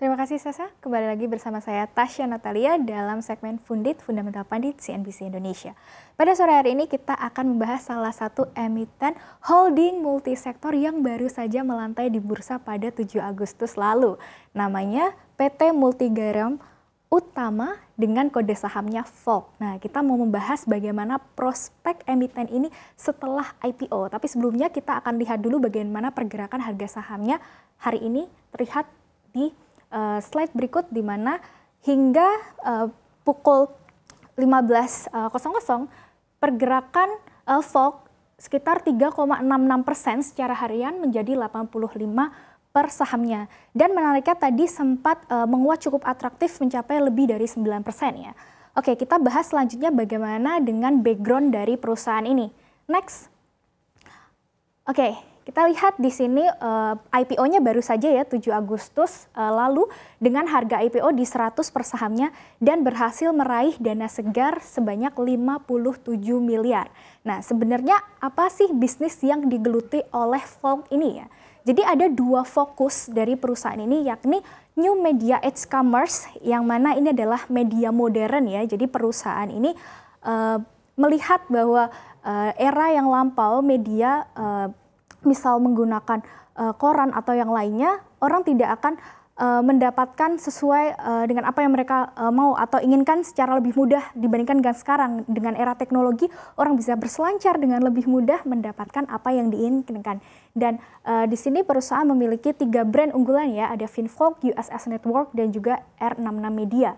Terima kasih Sasa. Kembali lagi bersama saya Tasya Natalia dalam segmen Fundit Fundamental Pandit CNBC Indonesia. Pada sore hari ini kita akan membahas salah satu emiten holding multisektor yang baru saja melantai di bursa pada 7 Agustus lalu. Namanya PT Multigaram Utama dengan kode sahamnya VOLK. Nah, kita mau membahas bagaimana prospek emiten ini setelah IPO. Tapi sebelumnya kita akan lihat dulu bagaimana pergerakan harga sahamnya hari ini terlihat di uh, slide berikut di mana hingga uh, pukul 15.00 eh, pergerakan uh, sekitar 3,66 persen secara harian menjadi 85 per sahamnya. Dan menariknya tadi sempat uh, menguat cukup atraktif mencapai lebih dari 9 persen ya. Oke, kita bahas selanjutnya bagaimana dengan background dari perusahaan ini. Next. Oke, kita lihat di sini uh, eh, IPO-nya baru saja ya 7 Agustus uh, lalu dengan harga IPO di 100 per sahamnya dan berhasil meraih dana segar sebanyak 57 miliar. Nah, sebenarnya apa sih bisnis yang digeluti oleh Volk ini ya? Jadi ada dua fokus dari perusahaan ini yakni new media edge commerce yang mana ini adalah media modern ya. Jadi perusahaan ini uh, melihat bahwa uh, era yang lampau media uh, misal menggunakan uh, koran atau yang lainnya, orang tidak akan uh, mendapatkan sesuai uh, dengan apa yang mereka uh, mau atau inginkan secara lebih mudah dibandingkan dengan sekarang dengan era teknologi orang bisa berselancar dengan lebih mudah mendapatkan apa yang diinginkan dan uh, di sini perusahaan memiliki tiga brand unggulan ya ada Finfolk, USS Network dan juga R66 Media.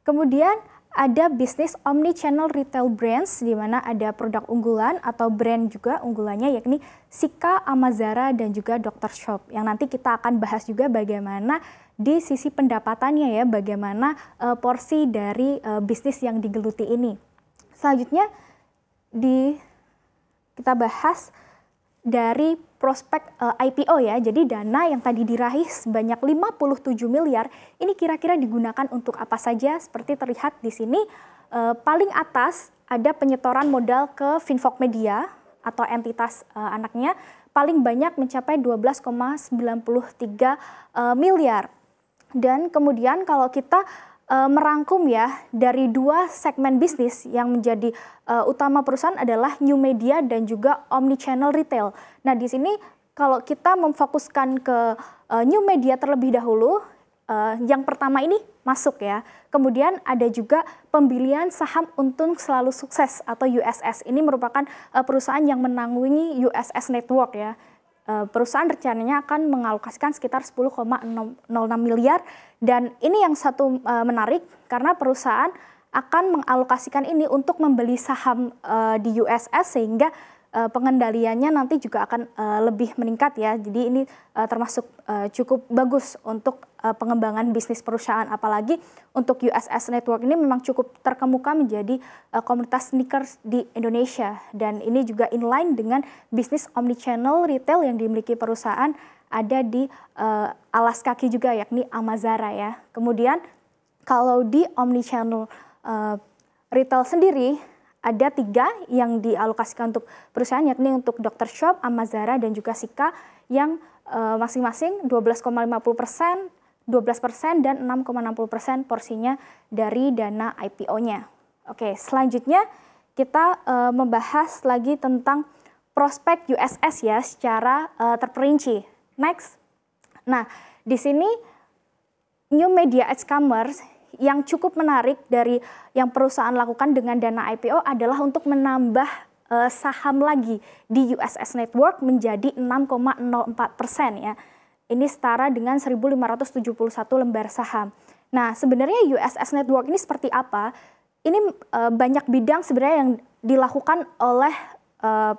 Kemudian ada bisnis omni-channel retail brands di mana ada produk unggulan atau brand juga unggulannya yakni Sika, Amazara dan juga Dr. Shop yang nanti kita akan bahas juga bagaimana di sisi pendapatannya ya bagaimana uh, porsi dari uh, bisnis yang digeluti ini. Selanjutnya di kita bahas dari prospek uh, eh, IPO ya. Jadi dana yang tadi diraih sebanyak 57 miliar ini kira-kira digunakan untuk apa saja seperti terlihat di sini uh, paling atas ada penyetoran modal ke Finvok Media atau entitas uh, anaknya paling banyak mencapai 12,93 uh, miliar. Dan kemudian kalau kita uh, merangkum ya dari dua segmen bisnis yang menjadi uh, utama perusahaan adalah new media dan juga omnichannel retail. Nah, di sini kalau kita memfokuskan ke uh, new media terlebih dahulu, uh, yang pertama ini masuk ya. Kemudian ada juga pembelian saham untung selalu sukses atau USS. Ini merupakan uh, perusahaan yang menanggungi USS Network ya. Eh, perusahaan rencananya akan mengalokasikan sekitar 10,06 miliar dan ini yang satu eh, menarik karena perusahaan akan mengalokasikan ini untuk membeli saham eh, di USS sehingga uh, pengendaliannya nanti juga akan uh, lebih meningkat ya. Jadi ini uh, termasuk uh, cukup bagus untuk uh, pengembangan bisnis perusahaan apalagi untuk USS Network ini memang cukup terkemuka menjadi uh, komunitas sneakers di Indonesia dan ini juga inline dengan bisnis omnichannel retail yang dimiliki perusahaan ada di uh, alas kaki juga yakni Amazara ya. Kemudian kalau di omnichannel uh, retail sendiri ada tiga yang dialokasikan untuk perusahaan yakni untuk Dr. Shop, Amazara dan juga Sika yang eh, masing-masing uh, 12,50 persen, 12 persen dan 6,60 persen porsinya dari dana IPO-nya. Oke, selanjutnya kita eh, membahas lagi tentang prospek USS ya secara eh, terperinci. Next. Nah, di sini New Media Edge Commerce yang cukup menarik dari yang perusahaan lakukan dengan dana IPO adalah untuk menambah eh, saham lagi di USS Network menjadi 6,04 persen ya. Ini setara dengan 1.571 lembar saham. Nah, sebenarnya USS Network ini seperti apa? Ini eh, banyak bidang sebenarnya yang dilakukan oleh eh,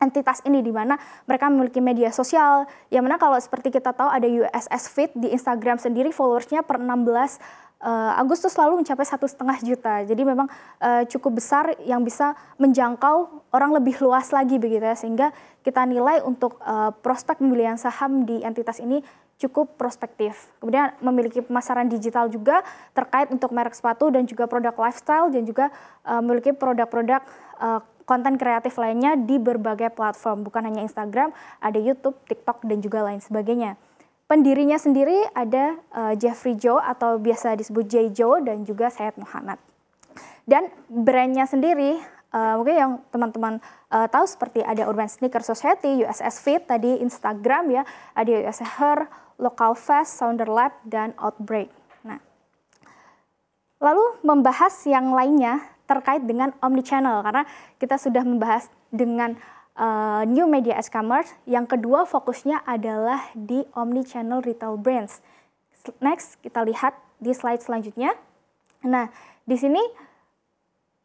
entitas ini di mana mereka memiliki media sosial. Yang mana kalau seperti kita tahu ada USS Fit di Instagram sendiri followersnya per 16 uh, Agustus lalu mencapai satu setengah juta. Jadi memang uh, cukup besar yang bisa menjangkau orang lebih luas lagi begitu ya. Sehingga kita nilai untuk uh, prospek pembelian saham di entitas ini cukup prospektif. Kemudian memiliki pemasaran digital juga terkait untuk merek sepatu dan juga produk lifestyle dan juga uh, memiliki produk-produk konten kreatif lainnya di berbagai platform, bukan hanya Instagram, ada YouTube, TikTok dan juga lain sebagainya. Pendirinya sendiri ada uh, Jeffrey Jo atau biasa disebut Jay Jo dan juga Syed Muhammad. Dan brandnya sendiri uh, mungkin yang teman-teman uh, tahu seperti ada Urban Sneaker Society, USS Fit, tadi Instagram ya, ada USS Her, Local Fest, Sounder Lab, dan Outbreak. Nah, lalu membahas yang lainnya terkait dengan omnichannel karena kita sudah membahas dengan uh, new media as commerce. Yang kedua fokusnya adalah di omni-channel retail brands. Next, kita lihat di slide selanjutnya. Nah, di sini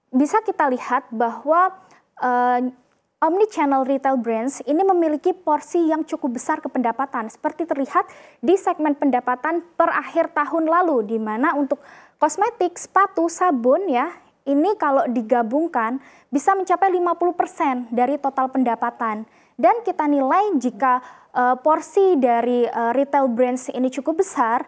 bisa kita lihat bahwa uh, eh, channel retail brands ini memiliki porsi yang cukup besar ke pendapatan, seperti terlihat di segmen pendapatan per akhir tahun lalu, di mana untuk kosmetik, sepatu, sabun ya, ini kalau digabungkan bisa mencapai 50% dari total pendapatan. Dan kita nilai jika uh, porsi dari uh, retail brands ini cukup besar,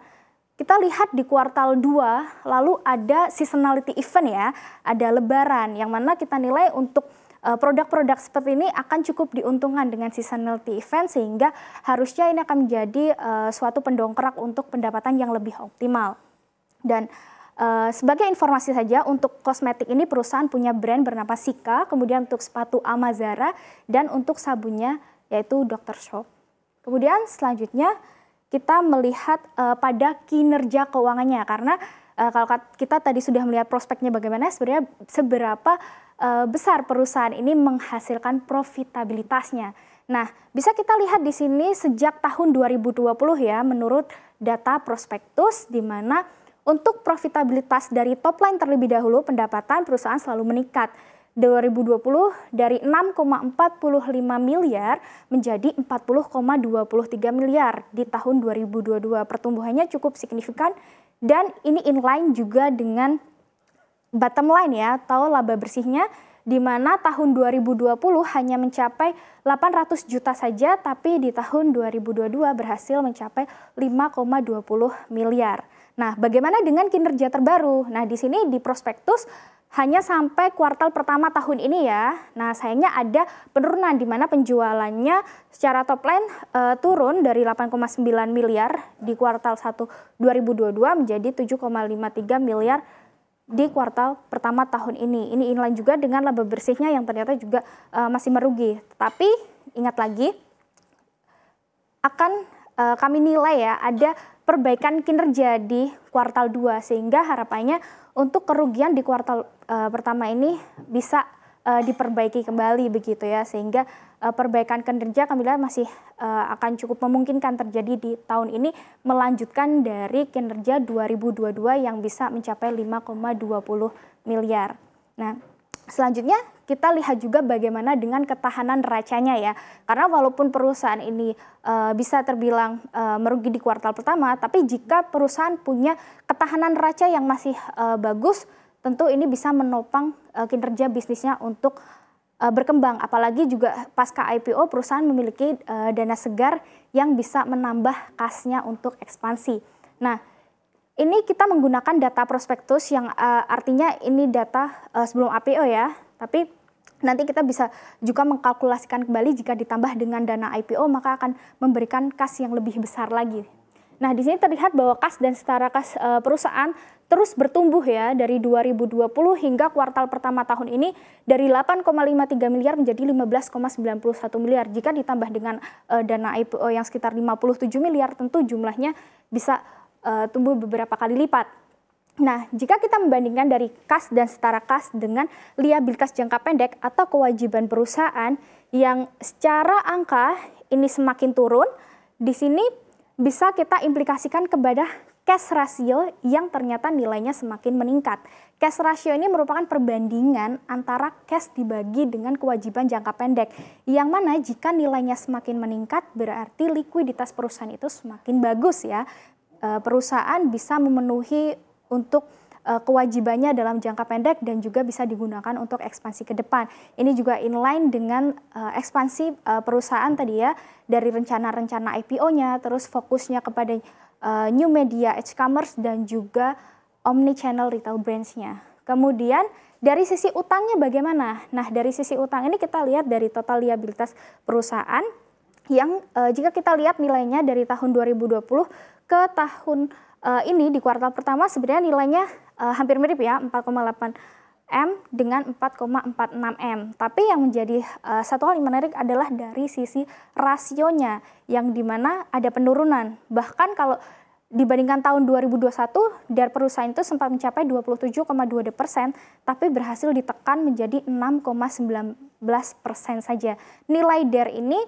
kita lihat di kuartal 2 lalu ada seasonality event ya, ada lebaran yang mana kita nilai untuk eh, produk-produk seperti ini akan cukup diuntungkan dengan seasonality event sehingga harusnya ini akan menjadi uh, suatu pendongkrak untuk pendapatan yang lebih optimal. Dan Uh, sebagai informasi saja untuk kosmetik ini perusahaan punya brand bernama Sika, kemudian untuk sepatu Amazara dan untuk sabunnya yaitu Dr. Shop. Kemudian selanjutnya kita melihat uh, pada kinerja keuangannya karena uh, kalau kita tadi sudah melihat prospeknya bagaimana sebenarnya seberapa uh, besar perusahaan ini menghasilkan profitabilitasnya. Nah, bisa kita lihat di sini sejak tahun 2020 ya menurut data prospektus di mana untuk profitabilitas dari top line terlebih dahulu, pendapatan perusahaan selalu meningkat. 2020 dari 6,45 miliar menjadi 40,23 miliar di tahun 2022. Pertumbuhannya cukup signifikan dan ini inline juga dengan bottom line ya atau laba bersihnya di mana tahun 2020 hanya mencapai 800 juta saja tapi di tahun 2022 berhasil mencapai 5,20 miliar. Nah, bagaimana dengan kinerja terbaru? Nah, di sini di prospektus hanya sampai kuartal pertama tahun ini ya. Nah, sayangnya ada penurunan di mana penjualannya secara top line e, turun dari 8,9 miliar di kuartal 1 2022 menjadi 7,53 miliar di kuartal pertama tahun ini. Ini inline juga dengan laba bersihnya yang ternyata juga e, masih merugi. Tapi ingat lagi akan e, kami nilai ya ada perbaikan kinerja di kuartal 2 sehingga harapannya untuk kerugian di kuartal uh, pertama ini bisa uh, diperbaiki kembali begitu ya sehingga uh, perbaikan kinerja kami lihat masih uh, akan cukup memungkinkan terjadi di tahun ini melanjutkan dari kinerja 2022 yang bisa mencapai 5,20 miliar. Nah, selanjutnya kita lihat juga bagaimana dengan ketahanan racanya ya. Karena walaupun perusahaan ini uh, bisa terbilang uh, merugi di kuartal pertama, tapi jika perusahaan punya ketahanan neraca yang masih uh, bagus, tentu ini bisa menopang uh, kinerja bisnisnya untuk uh, berkembang. Apalagi juga pasca IPO perusahaan memiliki uh, dana segar yang bisa menambah kasnya untuk ekspansi. Nah, ini kita menggunakan data prospektus yang uh, artinya ini data uh, sebelum IPO ya, tapi nanti kita bisa juga mengkalkulasikan kembali jika ditambah dengan dana IPO maka akan memberikan kas yang lebih besar lagi. Nah, di sini terlihat bahwa kas dan setara kas e, perusahaan terus bertumbuh ya dari 2020 hingga kuartal pertama tahun ini dari 8,53 miliar menjadi 15,91 miliar. Jika ditambah dengan e, dana IPO yang sekitar 57 miliar, tentu jumlahnya bisa e, tumbuh beberapa kali lipat. Nah, jika kita membandingkan dari kas dan setara kas dengan liabilitas jangka pendek atau kewajiban perusahaan yang secara angka ini semakin turun, di sini bisa kita implikasikan kepada cash ratio yang ternyata nilainya semakin meningkat. Cash ratio ini merupakan perbandingan antara cash dibagi dengan kewajiban jangka pendek, yang mana jika nilainya semakin meningkat berarti likuiditas perusahaan itu semakin bagus ya. Eh, perusahaan bisa memenuhi untuk eh, kewajibannya dalam jangka pendek dan juga bisa digunakan untuk ekspansi ke depan. Ini juga inline dengan eh, ekspansi eh, perusahaan tadi ya dari rencana-rencana IPO-nya, terus fokusnya kepada new media, e-commerce dan juga omni channel retail brands-nya. Kemudian dari sisi utangnya bagaimana? Nah, dari sisi utang ini kita lihat dari total liabilitas perusahaan yang jika kita lihat nilainya dari tahun 2020 ke tahun uh, ini di kuartal pertama sebenarnya nilainya uh, hampir mirip ya 4,8 m dengan 4,46 m. Tapi yang menjadi uh, satu hal yang menarik adalah dari sisi rasionya yang dimana ada penurunan. Bahkan kalau dibandingkan tahun 2021, dar perusahaan itu sempat mencapai 27,2 persen, tapi berhasil ditekan menjadi 6,19 persen saja. Nilai dar ini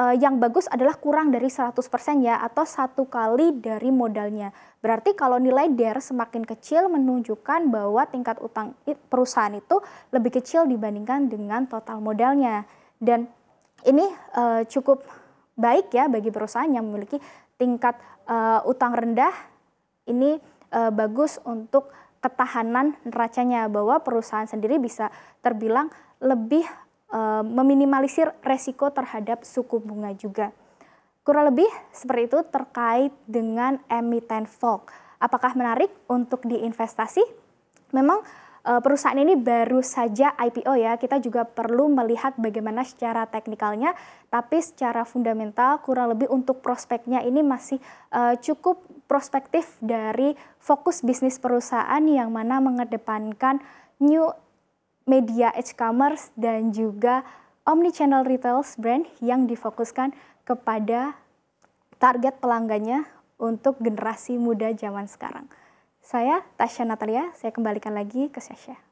uh, yang bagus adalah kurang dari 100% ya atau satu kali dari modalnya. Berarti kalau nilai DER semakin kecil menunjukkan bahwa tingkat utang perusahaan itu lebih kecil dibandingkan dengan total modalnya. Dan ini uh, cukup baik ya bagi perusahaan yang memiliki tingkat uh, utang rendah. Ini uh, bagus untuk ketahanan neracanya bahwa perusahaan sendiri bisa terbilang lebih Eh, meminimalisir resiko terhadap suku bunga juga. Kurang lebih seperti itu terkait dengan emiten folk. Apakah menarik untuk diinvestasi? Memang eh, perusahaan ini baru saja IPO ya. Kita juga perlu melihat bagaimana secara teknikalnya, tapi secara fundamental kurang lebih untuk prospeknya ini masih eh, cukup prospektif dari fokus bisnis perusahaan yang mana mengedepankan new media e-commerce dan juga omnichannel retail brand yang difokuskan kepada target pelanggannya untuk generasi muda zaman sekarang. Saya Tasya Natalia, saya kembalikan lagi ke Sasha.